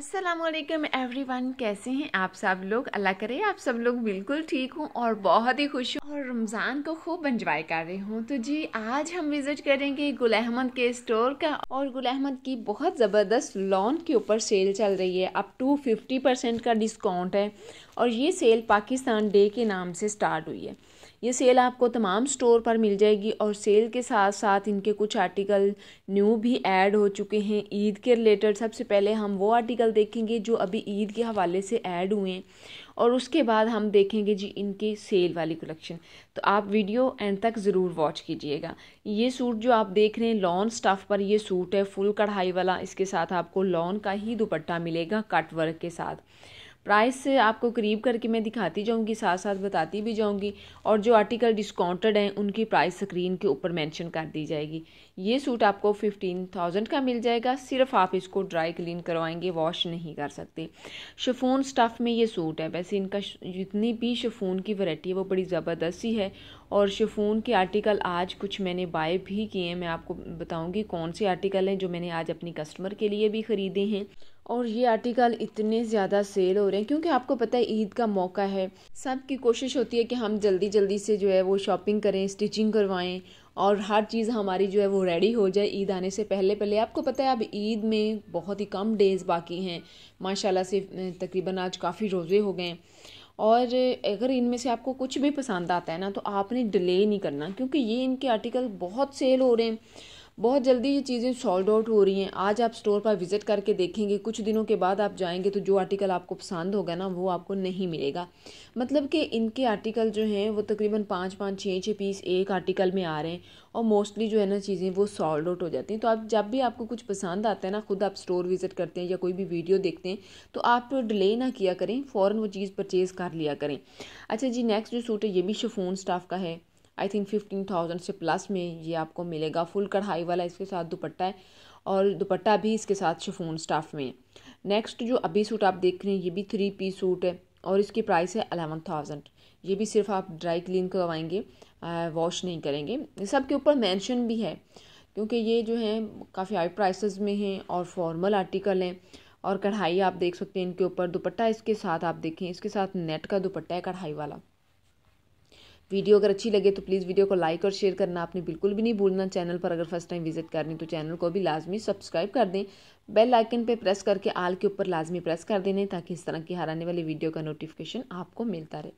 Aslam everyone कैसे हैं आप सब लोग अल्लाह करे आप सब लोग बिल्कुल ठीक हूँ और बहुत ही खुश हूँ और रमज़ान को खूब इंजॉय कर रही हूँ तो जी आज हम विज़िट करेंगे गुल अहमद के स्टोर का और गुल अहमद की बहुत ज़बरदस्त लॉन के ऊपर सेल चल रही है अब टू फिफ्टी परसेंट का डिस्काउंट है और ये सेल पाकिस्तान डे के नाम से स्टार्ट हुई है ये सेल आपको तमाम स्टोर पर मिल जाएगी और सेल के साथ साथ इनके कुछ आर्टिकल न्यू भी ऐड हो चुके हैं ईद के रिलेटेड सबसे पहले हम वो आर्टिकल देखेंगे जो अभी ईद के हवाले से ऐड हुए हैं और उसके बाद हम देखेंगे जी इनकी सेल वाली कलेक्शन तो आप वीडियो एंड तक ज़रूर वॉच कीजिएगा ये सूट जो आप देख रहे हैं लॉन स्टफ़ पर ये सूट है फुल कढ़ाई वाला इसके साथ आपको लॉन का ही दुपट्टा मिलेगा कट वर्क के साथ प्राइस से आपको करीब करके मैं दिखाती जाऊँगी साथ साथ बताती भी जाऊँगी और जो आर्टिकल डिस्काउंटेड हैं उनकी प्राइस स्क्रीन के ऊपर मेंशन कर दी जाएगी ये सूट आपको फिफ्टीन थाउजेंड का मिल जाएगा सिर्फ आप इसको ड्राई क्लीन करवाएंगे वॉश नहीं कर सकते शफून स्टफ़ में ये सूट है वैसे इनका जितनी भी शफून की वरायटी है वो बड़ी ज़बरदस्त ही है और शफून के आर्टिकल आज कुछ मैंने बाय भी किए हैं मैं आपको बताऊँगी कौन से आर्टिकल हैं जो मैंने आज अपनी कस्टमर के लिए भी ख़रीदे हैं और ये आर्टिकल इतने ज़्यादा सेल हो रहे हैं क्योंकि आपको पता है ईद का मौका है सब की कोशिश होती है कि हम जल्दी जल्दी से जो है वो शॉपिंग करें स्टिचिंग करवाएं और हर चीज़ हमारी जो है वो रेडी हो जाए ईद आने से पहले पहले आपको पता है अब ईद में बहुत ही कम डेज़ बाकी हैं माशाल्लाह से तकरीबन आज काफ़ी रोज़े हो गए और अगर इनमें से आपको कुछ भी पसंद आता है ना तो आपने डिले नहीं करना क्योंकि ये इनके आर्टिकल बहुत सेल हो रहे हैं बहुत जल्दी ये चीज़ें सॉल्ड आउट हो रही हैं आज आप स्टोर पर विज़िट करके देखेंगे कुछ दिनों के बाद आप जाएंगे तो जो आर्टिकल आपको पसंद होगा ना वो आपको नहीं मिलेगा मतलब कि इनके आर्टिकल जो हैं वो तकरीबन पाँच पाँच छः छः पीस एक आर्टिकल में आ रहे हैं और मोस्टली जो है ना चीज़ें वो सॉल्ड आउट हो जाती हैं तो आप जब भी आपको कुछ पसंद आता है ना खुद आप स्टोर विज़िट करते हैं या कोई भी वीडियो देखते हैं तो आप डिले ना किया करें फ़ौरन वो चीज़ परचेज़ कर लिया करें अच्छा जी नेक्स्ट जो सूट है ये भी शफून स्टाफ का है आई थिंक फिफ्टीन थाउजेंड से प्लस में ये आपको मिलेगा फुल कढ़ाई वाला इसके साथ दुपट्टा है और दुपट्टा भी इसके साथ शिफोन स्टाफ में है नेक्स्ट जो अभी सूट आप देख रहे हैं ये भी थ्री पीस सूट है और इसकी प्राइस है अलेवन थाउजेंड ये भी सिर्फ आप ड्राई क्लीन करवाएंगे वॉश नहीं करेंगे सब के ऊपर मेंशन भी है क्योंकि ये जो है काफ़ी हाई प्राइसेस में हैं और फॉर्मल आर्टिकल हैं और कढ़ाई आप देख सकते हैं इनके ऊपर दुपट्टा इसके साथ आप देखें इसके साथ नेट का दुपट्टा है कढ़ाई वाला वीडियो अगर अच्छी लगे तो प्लीज़ वीडियो को लाइक और शेयर करना आपने बिल्कुल भी नहीं भूलना चैनल पर अगर फर्स्ट टाइम विजिट करनी तो चैनल को भी लाजमी सब्सक्राइब कर दें बेल आइकन पे प्रेस करके आल के ऊपर लाजमी प्रेस कर देने ताकि इस तरह की हर आने वाली वीडियो का नोटिफिकेशन आपको मिलता रहे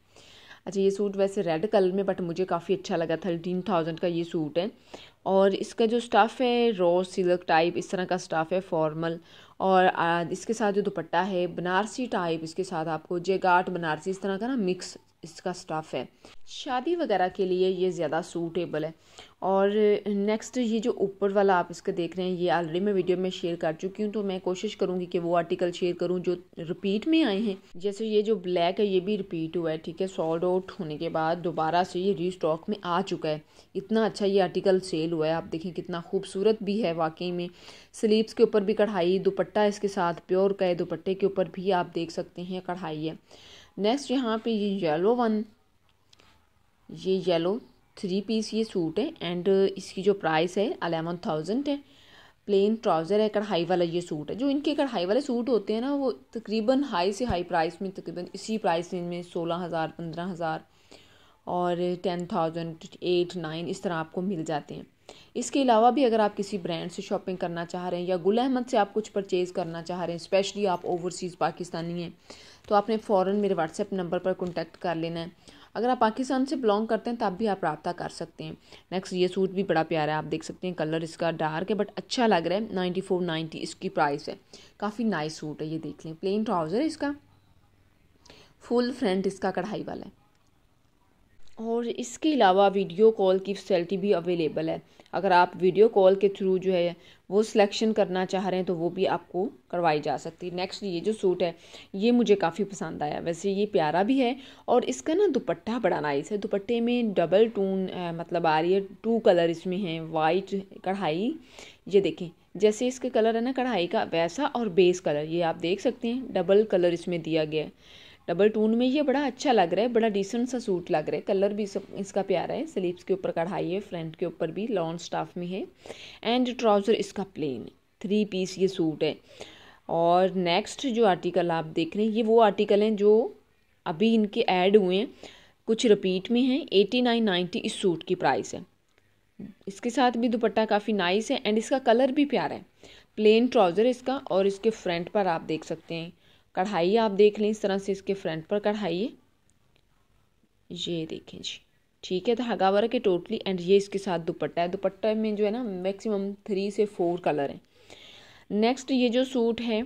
अच्छा ये सूट वैसे रेड कलर में बट मुझे काफ़ी अच्छा लगा थर्टीन थाउजेंड का ये सूट है और इसका जो स्टाफ है रॉ सिल्क टाइप इस तरह का स्टाफ है फॉर्मल और इसके साथ जो दुपट्टा है बनारसी टाइप इसके साथ आपको जेगाट बनारसी इस तरह का ना मिक्स इसका स्टफ़ है शादी वगैरह के लिए ये ज़्यादा सूटेबल है और नेक्स्ट ये जो ऊपर वाला आप इसका देख रहे हैं ये ऑलरेडी मैं वीडियो में शेयर कर चुकी हूँ तो मैं कोशिश करूँगी कि वो आर्टिकल शेयर करूँ जो रिपीट में आए हैं जैसे ये जो ब्लैक है ये भी रिपीट हुआ है ठीक है सॉल्ड आउट होने के बाद दोबारा से ये रीस्टॉक में आ चुका है इतना अच्छा ये आर्टिकल सेल हुआ है आप देखें कितना खूबसूरत भी है वाकई में स्लीवस के ऊपर भी कढ़ाई दुपट्टा इसके साथ प्योर का है दुपट्टे के ऊपर भी आप देख सकते हैं कढ़ाई है नेक्स्ट यहाँ पे ये येलो वन ये येलो थ्री पीस ये सूट है एंड uh, इसकी जो प्राइस है अलेवन थाउजेंड है प्लेन ट्राउज़र है कढ़ाई वाला ये सूट है जो इनके कढ़ाई वाले सूट होते हैं ना वो तकरीबन हाई से हाई प्राइस में तकरीबन इसी प्राइस रेंज में सोलह हज़ार पंद्रह हज़ार और टेन थाउजेंड एट नाइन इस तरह आपको मिल जाते हैं इसके अलावा भी अगर आप किसी ब्रांड से शॉपिंग करना चाह रहे हैं या गुल अहमद से आप कुछ परचेज़ करना चाह रहे हैं स्पेशली आप ओवरसीज़ पाकिस्तानी हैं तो आपने फ़ौर मेरे व्हाट्सएप नंबर पर कॉन्टैक्ट कर लेना है अगर आप पाकिस्तान से बिलोंग करते हैं तब भी आप रबता कर सकते हैं नेक्स्ट ये सूट भी बड़ा प्यारा है आप देख सकते हैं कलर इसका डार्क है बट अच्छा लग रहा है नाइन्टी फोर नाइन्टी इसकी प्राइस है काफ़ी नाइस सूट है ये देख लें प्लेन ट्राउज़र है इसका फुल फ्रंट इसका कढ़ाई वाला है और इसके अलावा वीडियो कॉल की फैसिलिटी भी अवेलेबल है अगर आप वीडियो कॉल के थ्रू जो है वो सिलेक्शन करना चाह रहे हैं तो वो भी आपको करवाई जा सकती है नेक्स्ट ये जो सूट है ये मुझे काफ़ी पसंद आया वैसे ये प्यारा भी है और इसका ना दुपट्टा बड़ा नाइस है दुपट्टे में डबल टून मतलब आ रही है टू कलर इसमें हैं वाइट कढ़ाई ये देखें जैसे इसके कलर है ना कढ़ाई का वैसा और बेस कलर ये आप देख सकते हैं डबल कलर इसमें दिया गया है डबल टून में ये बड़ा अच्छा लग रहा है बड़ा डिसेंट सा सूट लग रहा है कलर भी सब इसका प्यारा है स्लीव्स के ऊपर कढ़ाई है फ्रंट के ऊपर भी लॉन्ग स्टाफ में है एंड ट्राउज़र इसका प्लेन थ्री पीस ये सूट है और नेक्स्ट जो आर्टिकल आप देख रहे हैं ये वो आर्टिकल हैं जो अभी इनके ऐड हुए हैं कुछ रिपीट में हैं एटी नाइन नाइन्टी इस सूट की प्राइस है इसके साथ भी दुपट्टा काफ़ी नाइस है एंड इसका कलर भी प्यारा है प्लेन ट्राउज़र इसका और इसके फ्रंट पर आप देख सकते हैं कढ़ाई आप देख लें इस तरह से इसके फ्रंट पर है ये देखें जी ठीक है धागा वर्क है टोटली एंड ये इसके साथ दुपट्टा है दुपट्टा में जो है ना मैक्सिमम थ्री से फोर कलर हैं नेक्स्ट ये जो सूट है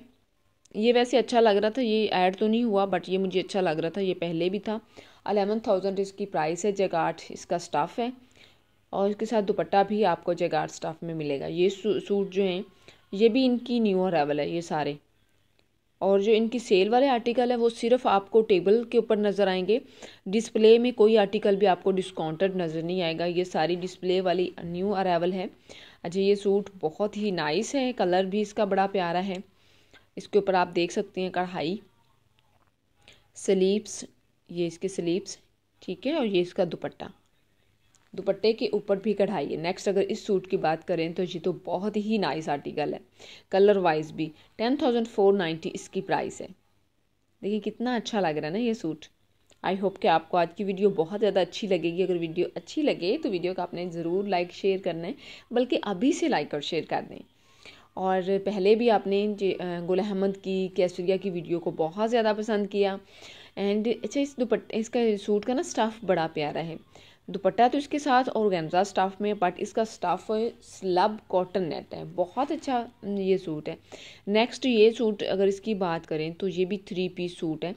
ये वैसे अच्छा लग रहा था ये ऐड तो नहीं हुआ बट ये मुझे अच्छा लग रहा था ये पहले भी था अलेवन थाउजेंड इसकी प्राइस है जगाट इसका स्टाफ है और इसके साथ दुपट्टा भी आपको जगाट स्टाफ में मिलेगा ये सूट जो है ये भी इनकी न्यू अरावल है ये सारे और जो इनकी सेल वाले आर्टिकल है वो सिर्फ आपको टेबल के ऊपर नज़र आएंगे डिस्प्ले में कोई आर्टिकल भी आपको डिस्काउंटेड नज़र नहीं आएगा ये सारी डिस्प्ले वाली न्यू अरावल है अच्छा ये सूट बहुत ही नाइस है कलर भी इसका बड़ा प्यारा है इसके ऊपर आप देख सकते हैं कढ़ाई स्लीव्स ये इसके स्लीव्स ठीक है और ये इसका दुपट्टा दुपट्टे के ऊपर भी कढ़ाई है नेक्स्ट अगर इस सूट की बात करें तो ये तो बहुत ही नाइस आर्टिकल है कलर वाइज भी टेन थाउजेंड फोर नाइन्टी इसकी प्राइस है देखिए कितना अच्छा लग रहा है ना ये सूट आई होप कि आपको आज की वीडियो बहुत ज़्यादा अच्छी लगेगी अगर वीडियो अच्छी लगे तो वीडियो को आपने ज़रूर लाइक शेयर करना है बल्कि अभी से लाइक और शेयर कर दें और पहले भी आपने गुल अहमद की कैसरिया की वीडियो को बहुत ज़्यादा पसंद किया एंड अच्छा इस दुपट्टे इसका सूट का ना स्टफ़ बड़ा प्यारा है दुपट्टा तो इसके साथ औरगेम्जा स्टाफ में बट इसका स्टाफ स्लब कॉटन नेट है बहुत अच्छा ये सूट है नेक्स्ट ये सूट अगर इसकी बात करें तो ये भी थ्री पीस सूट है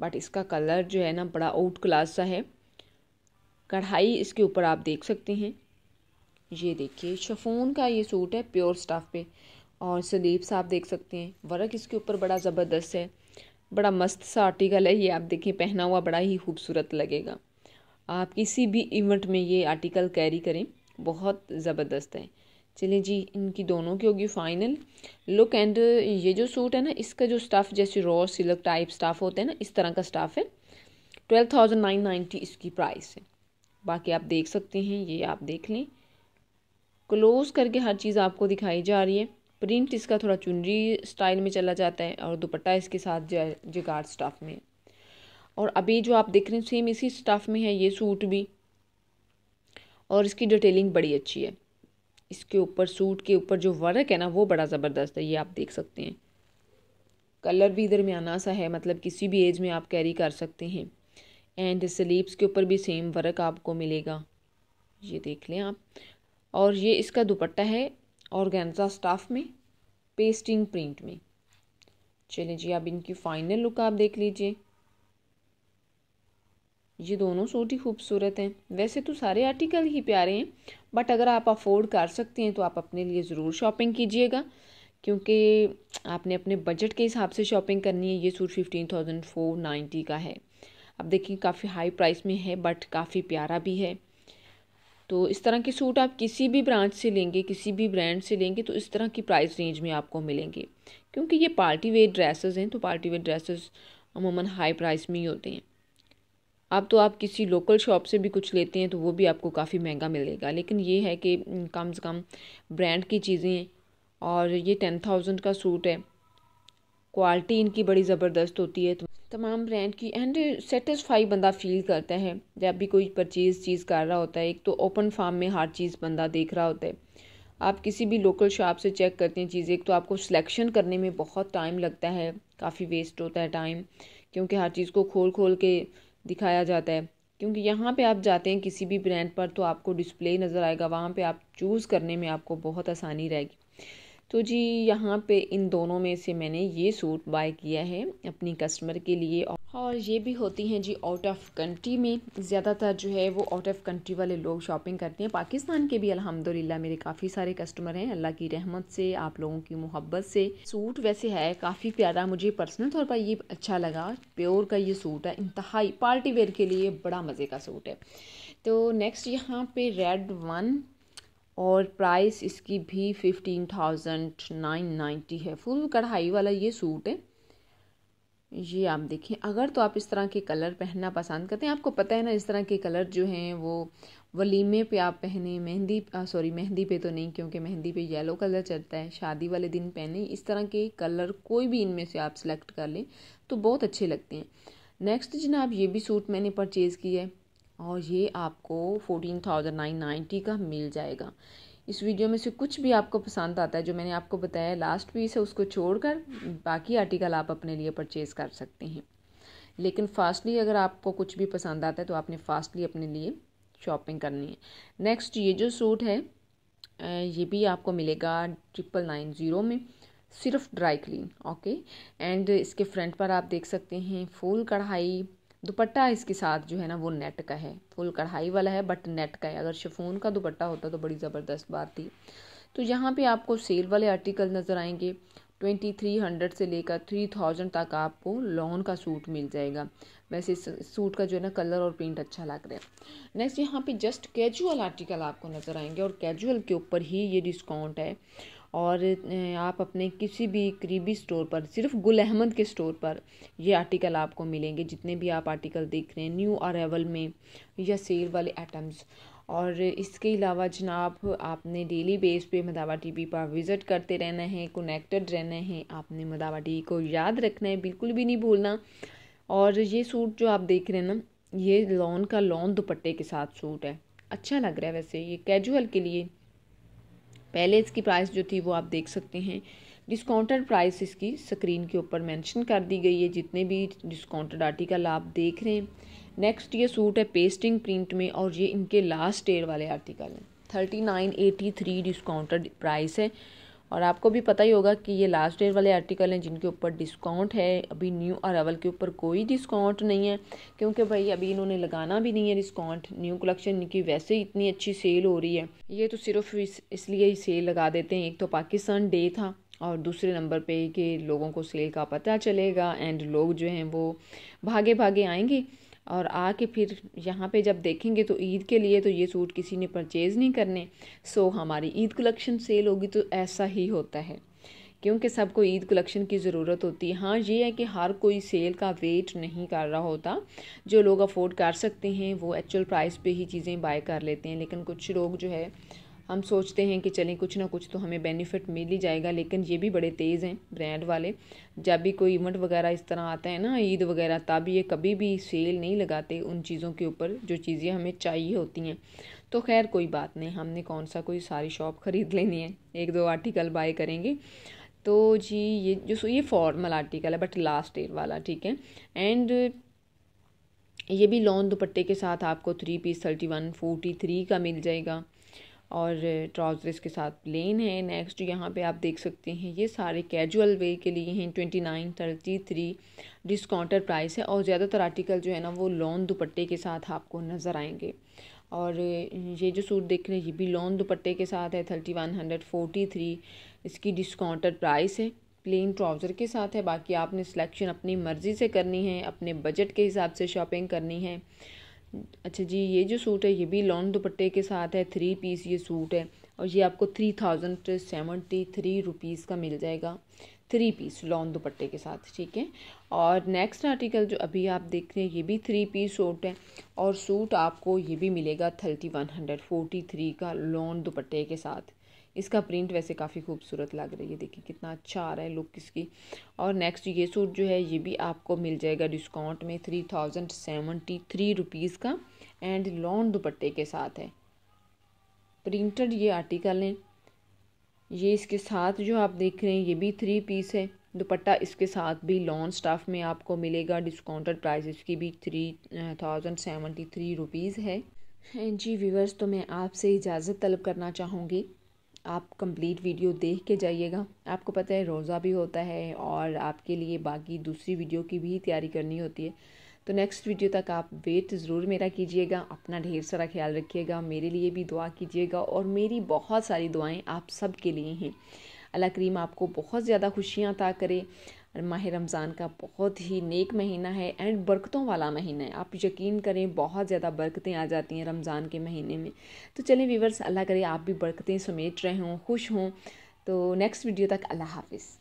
बट इसका कलर जो है ना बड़ा आउट क्लास सा है कढ़ाई इसके ऊपर आप देख सकते हैं ये देखिए शफून का ये सूट है प्योर स्टाफ पे और सा आप देख सकते हैं वर्क इसके ऊपर बड़ा ज़बरदस्त है बड़ा मस्त सा आर्टिकल है ये आप देखिए पहना हुआ बड़ा ही खूबसूरत लगेगा आप किसी भी इवेंट में ये आर्टिकल कैरी करें बहुत ज़बरदस्त है चलिए जी इनकी दोनों की होगी फाइनल लुक एंड ये जो सूट है ना इसका जो स्टाफ जैसे रॉ सिल्क टाइप स्टाफ होते हैं ना इस तरह का स्टाफ है ट्वेल्व थाउजेंड नाइन नाइन्टी इसकी प्राइस है बाकी आप देख सकते हैं ये आप देख लें क्लोज करके हर चीज़ आपको दिखाई जा रही है प्रिंट इसका थोड़ा चुनरी स्टाइल में चला जाता है और दुपट्टा इसके साथ जिगार स्टाफ में और अभी जो आप देख रहे हैं सेम इसी स्टाफ में है ये सूट भी और इसकी डिटेलिंग बड़ी अच्छी है इसके ऊपर सूट के ऊपर जो वर्क है ना वो बड़ा ज़बरदस्त है ये आप देख सकते हैं कलर भी दरमियाना सा है मतलब किसी भी एज में आप कैरी कर सकते हैं एंड स्लीव्स के ऊपर भी सेम वर्क आपको मिलेगा ये देख लें आप और ये इसका दुपट्टा है ऑर्गेन्जा स्टाफ में पेस्टिंग प्रिंट में चलिए जी अब इनकी फाइनल लुक आप देख लीजिए ये दोनों सूट ही खूबसूरत हैं वैसे तो सारे आर्टिकल ही प्यारे हैं बट अगर आप अफोर्ड कर सकते हैं तो आप अपने लिए ज़रूर शॉपिंग कीजिएगा क्योंकि आपने अपने बजट के हिसाब से शॉपिंग करनी है ये suit fifteen thousand four ninety का है अब देखिए काफ़ी हाई प्राइस में है बट काफ़ी प्यारा भी है तो इस तरह के सूट आप किसी भी ब्रांच से लेंगे किसी भी ब्रांड से लेंगे तो इस तरह की प्राइस रेंज में आपको मिलेंगे क्योंकि ये पार्टी वेयर ड्रेसेस हैं तो पार्टी वेयर ड्रेसेस अमूमन हाई प्राइस में ही होते हैं अब तो आप किसी लोकल शॉप से भी कुछ लेते हैं तो वो भी आपको काफ़ी महंगा मिलेगा लेकिन ये है कि कम से कम ब्रांड की चीज़ें और ये टेन थाउजेंड का सूट है क्वालिटी इनकी बड़ी ज़बरदस्त होती है तो तमाम ब्रांड की एंड सेटिस्फाई बंदा फील करता है जब भी कोई परचेज़ चीज़ कर रहा होता है एक तो ओपन फार्म में हर चीज़ बंदा देख रहा होता है आप किसी भी लोकल शॉप से चेक करते हैं चीज़ें एक तो आपको सिलेक्शन करने में बहुत टाइम लगता है काफ़ी वेस्ट होता है टाइम क्योंकि हर चीज़ को खोल खोल के दिखाया जाता है क्योंकि यहाँ पे आप जाते हैं किसी भी ब्रांड पर तो आपको डिस्प्ले नज़र आएगा वहाँ पे आप चूज़ करने में आपको बहुत आसानी रहेगी तो जी यहाँ पे इन दोनों में से मैंने ये सूट बाय किया है अपनी कस्टमर के लिए और ये भी होती हैं जी आउट ऑफ कंट्री में ज़्यादातर जो है वो आउट ऑफ कंट्री वाले लोग शॉपिंग करते हैं पाकिस्तान के भी अल्हम्दुलिल्लाह मेरे काफ़ी सारे कस्टमर हैं अल्लाह की रहमत से आप लोगों की मोहब्बत से सूट वैसे है काफ़ी प्यारा मुझे पर्सनल तौर पर ये अच्छा लगा प्योर का ये सूट है इंतहाई पार्टी वेयर के लिए बड़ा मज़े का सूट है तो नेक्स्ट यहाँ पे रेड वन और प्राइस इसकी भी फिफ्टीन थाउजेंड नाइन नाइन्टी है फुल कढ़ाई वाला ये सूट है ये आप देखें अगर तो आप इस तरह के कलर पहनना पसंद करते हैं आपको पता है ना इस तरह के कलर जो हैं वो वलीमे पे आप पहने मेहंदी सॉरी मेहंदी पे तो नहीं क्योंकि मेहंदी पे येलो कलर चलता है शादी वाले दिन पहने इस तरह के कलर कोई भी इनमें से आप सेलेक्ट कर लें तो बहुत अच्छे लगते हैं नेक्स्ट जनाब ये भी सूट मैंने परचेज़ किया है और ये आपको फोर्टीन थाउजेंड नाइन नाइन्टी का मिल जाएगा इस वीडियो में से कुछ भी आपको पसंद आता है जो मैंने आपको बताया लास्ट पीस है उसको छोड़कर बाकी आर्टिकल आप अपने लिए परचेज़ कर सकते हैं लेकिन फास्टली अगर आपको कुछ भी पसंद आता है तो आपने फास्टली अपने लिए शॉपिंग करनी है नेक्स्ट ये जो सूट है ये भी आपको मिलेगा ट्रिपल नाइन ज़ीरो में सिर्फ ड्राई क्लीन ओके एंड इसके फ्रंट पर आप देख सकते हैं फुल कढ़ाई दुपट्टा इसके साथ जो है ना वो नेट का है फुल कढ़ाई वाला है बट नेट का है अगर शिफोन का दुपट्टा होता तो बड़ी ज़बरदस्त बात थी तो यहाँ पे आपको सेल वाले आर्टिकल नज़र आएंगे ट्वेंटी थ्री हंड्रेड से लेकर थ्री थाउजेंड तक आपको लॉन का सूट मिल जाएगा वैसे सूट का जो है ना कलर और पेंट अच्छा लग रहा है नेक्स्ट यहाँ पे जस्ट कैजुअल आर्टिकल आपको नज़र आएंगे और कैजुअल के ऊपर ही ये डिस्काउंट है और आप अपने किसी भी करीबी स्टोर पर सिर्फ गुल अहमद के स्टोर पर ये आर्टिकल आपको मिलेंगे जितने भी आप आर्टिकल देख रहे हैं न्यू अरेवल में या सेल वाले आइटम्स और इसके अलावा जनाब आपने डेली बेस पे मदावा टीवी पर विज़िट करते रहना है कनेक्टेड रहना है आपने मदावा टीवी को याद रखना है बिल्कुल भी नहीं भूलना और ये सूट जो आप देख रहे हैं ना ये लॉन का लॉन दुपट्टे के साथ सूट है अच्छा लग रहा है वैसे ये कैजुअल के लिए पहले इसकी प्राइस जो थी वो आप देख सकते हैं डिस्काउंटेड प्राइस इसकी स्क्रीन के ऊपर मेंशन कर दी गई है जितने भी डिस्काउंटेड आर्टिकल आप देख रहे हैं नेक्स्ट ये सूट है पेस्टिंग प्रिंट में और ये इनके लास्ट एयर वाले आर्टिकल हैं thirty nine eighty three discounted price है और आपको भी पता ही होगा कि ये लास्ट ईयर वाले आर्टिकल हैं जिनके ऊपर डिस्काउंट है अभी न्यू अरावल के ऊपर कोई डिस्काउंट नहीं है क्योंकि भाई अभी इन्होंने लगाना भी नहीं है डिस्काउंट न्यू कलेक्शन की वैसे ही इतनी अच्छी सेल हो रही है ये तो सिर्फ इस, इसलिए ही सेल लगा देते हैं एक तो पाकिस्तान डे था और दूसरे नंबर पर कि लोगों को सेल का पता चलेगा एंड लोग जो हैं वो भागे भागे आएंगे और आके फिर यहाँ पे जब देखेंगे तो ईद के लिए तो ये सूट किसी ने परचेज़ नहीं करने सो हमारी ईद कलेक्शन सेल होगी तो ऐसा ही होता है क्योंकि सबको ईद कलेक्शन की ज़रूरत होती है हाँ ये है कि हर कोई सेल का वेट नहीं कर रहा होता जो लोग अफोर्ड कर सकते हैं वो एक्चुअल प्राइस पे ही चीज़ें बाय कर लेते हैं लेकिन कुछ लोग जो है हम सोचते हैं कि चलें कुछ ना कुछ तो हमें बेनिफिट मिल ही जाएगा लेकिन ये भी बड़े तेज़ हैं ब्रांड वाले जब भी कोई इवेंट वगैरह इस तरह आता है ना ईद वगैरह तब ये कभी भी सेल नहीं लगाते उन चीज़ों के ऊपर जो चीज़ें हमें चाहिए होती हैं तो खैर कोई बात नहीं हमने कौन सा कोई सारी शॉप ख़रीद लेनी है एक दो आर्टिकल बाय करेंगे तो जी ये जो ये फॉर्मल आर्टिकल है बट लास्ट ईयर वाला ठीक है एंड ये भी लॉन दुपट्टे के साथ आपको three piece thirty one forty three का मिल जाएगा और ट्राउज़र्स के साथ प्लेन है नेक्स्ट यहाँ पे आप देख सकते हैं ये सारे कैजुअल वे के लिए हैं twenty nine thirty three discounted price है और ज़्यादातर आर्टिकल जो है ना वो लॉन दुपट्टे के साथ आपको नज़र आएंगे और ये जो सूट देख रहे हैं ये भी लॉन दुपट्टे के साथ है thirty one hundred forty three इसकी डिस्काउंटर प्राइस है प्लेन ट्राउज़र के साथ है बाकी आपने सिलेक्शन अपनी मर्ज़ी से करनी है अपने बजट के हिसाब से शॉपिंग करनी है अच्छा जी ये जो सूट है ये भी लॉन्ग दुपट्टे के साथ है थ्री पीस ये सूट है और ये आपको three thousand seventy three rupees का मिल जाएगा थ्री पीस लॉन दुपट्टे के साथ ठीक है और नेक्स्ट आर्टिकल जो अभी आप देख रहे हैं ये भी थ्री पीस सूट है और सूट आपको ये भी मिलेगा thirty one hundred forty three का लॉन दुपट्टे के साथ इसका प्रिंट वैसे काफ़ी खूबसूरत लग रही है देखिए कितना अच्छा आ रहा है लुक इसकी और नेक्स्ट ये सूट जो है ये भी आपको मिल जाएगा डिस्काउंट में three thousand seventy three rupees का एंड लॉन्ग दुपट्टे के साथ है प्रिंटेड ये आर्टिकल है ये इसके साथ जो आप देख रहे हैं ये भी थ्री पीस है दुपट्टा इसके साथ भी लॉन्ग स्टाफ में आपको मिलेगा डिस्काउंटेड प्राइस इसकी भी three thousand seventy three rupees है जी व्यूवर्स तो मैं आपसे इजाज़त तलब करना चाहूँगी आप कंप्लीट वीडियो देख के जाइएगा आपको पता है रोज़ा भी होता है और आपके लिए बाकी दूसरी वीडियो की भी तैयारी करनी होती है तो नेक्स्ट वीडियो तक आप वेट ज़रूर मेरा कीजिएगा अपना ढेर सारा ख्याल रखिएगा मेरे लिए भी दुआ कीजिएगा और मेरी बहुत सारी दुआएं आप सब के लिए हैं अल्लाह करीम आपको बहुत ज़्यादा खुशियाँ अता करे माह रमज़ान का बहुत ही नेक महीना है एंड बरकतों वाला महीना है आप यकीन करें बहुत ज़्यादा बरकतें आ जाती हैं रमज़ान के महीने में तो चलें वीवर्स अल्लाह करे आप भी बरकतें समेट रहे हों खुश हों तो नेक्स्ट वीडियो तक अल्लाह हाफिज़